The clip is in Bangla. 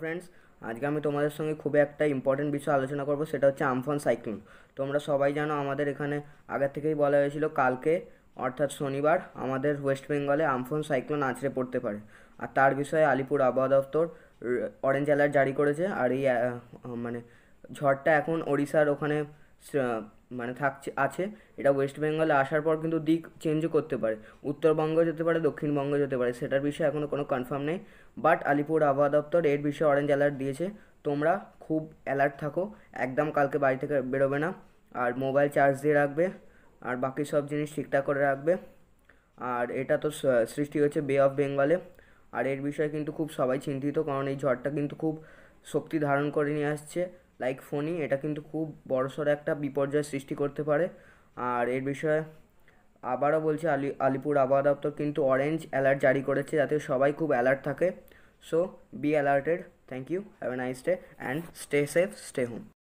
ফ্রেন্ডস আজকে আমি তোমাদের সঙ্গে খুবই একটা ইম্পর্টেন্ট বিষয় আলোচনা করবো সেটা হচ্ছে আমফান সাইক্লোন তোমরা সবাই জানো আমাদের এখানে আগে থেকেই বলা হয়েছিল কালকে অর্থাৎ শনিবার আমাদের ওয়েস্ট বেঙ্গলে আমফান সাইক্লোন আছড়ে পড়তে পারে আর তার বিষয়ে আলিপুর আবহাওয়া দপ্তর অরেঞ্জ অ্যালার্ট জারি করেছে আর এই মানে ঝড়টা এখন ওড়িশার ওখানে মানে থাকছে আছে এটা ওয়েস্ট বেঙ্গলে আসার পর কিন্তু দিক চেঞ্জও করতে পারে উত্তরবঙ্গ যেতে পারে দক্ষিণবঙ্গ যেতে পারে সেটার বিষয়ে এখনও কোনো কনফার্ম নেই বাট আলিপুর আবহাওয়া দপ্তর এর বিষয়ে অরেঞ্জ অ্যালার্ট দিয়েছে তোমরা খুব অ্যালার্ট থাকো একদম কালকে বাড়ি থেকে বেরোবে না আর মোবাইল চার্জ দিয়ে রাখবে আর বাকি সব জিনিস ঠিকঠাক করে রাখবে আর এটা তো সৃষ্টি হয়েছে বে অফ বেঙ্গলে আর এর বিষয়ে কিন্তু খুব সবাই চিন্তিত কারণ এই ঝড়টা কিন্তু খুব শক্তি ধারণ করে নিয়ে আসছে লাইক ফোনই এটা কিন্তু খুব বড়সড় একটা বিপর্যয় সৃষ্টি করতে পারে আর এর বিষয়ে আবারও বলছি আলি আলিপুর আবহাওয়া দপ্তর কিন্তু অরেঞ্জ অ্যালার্ট জারি করেছে যাতে সবাই খুব অ্যালার্ট থাকে so be alerted thank you have a nice day and stay safe stay home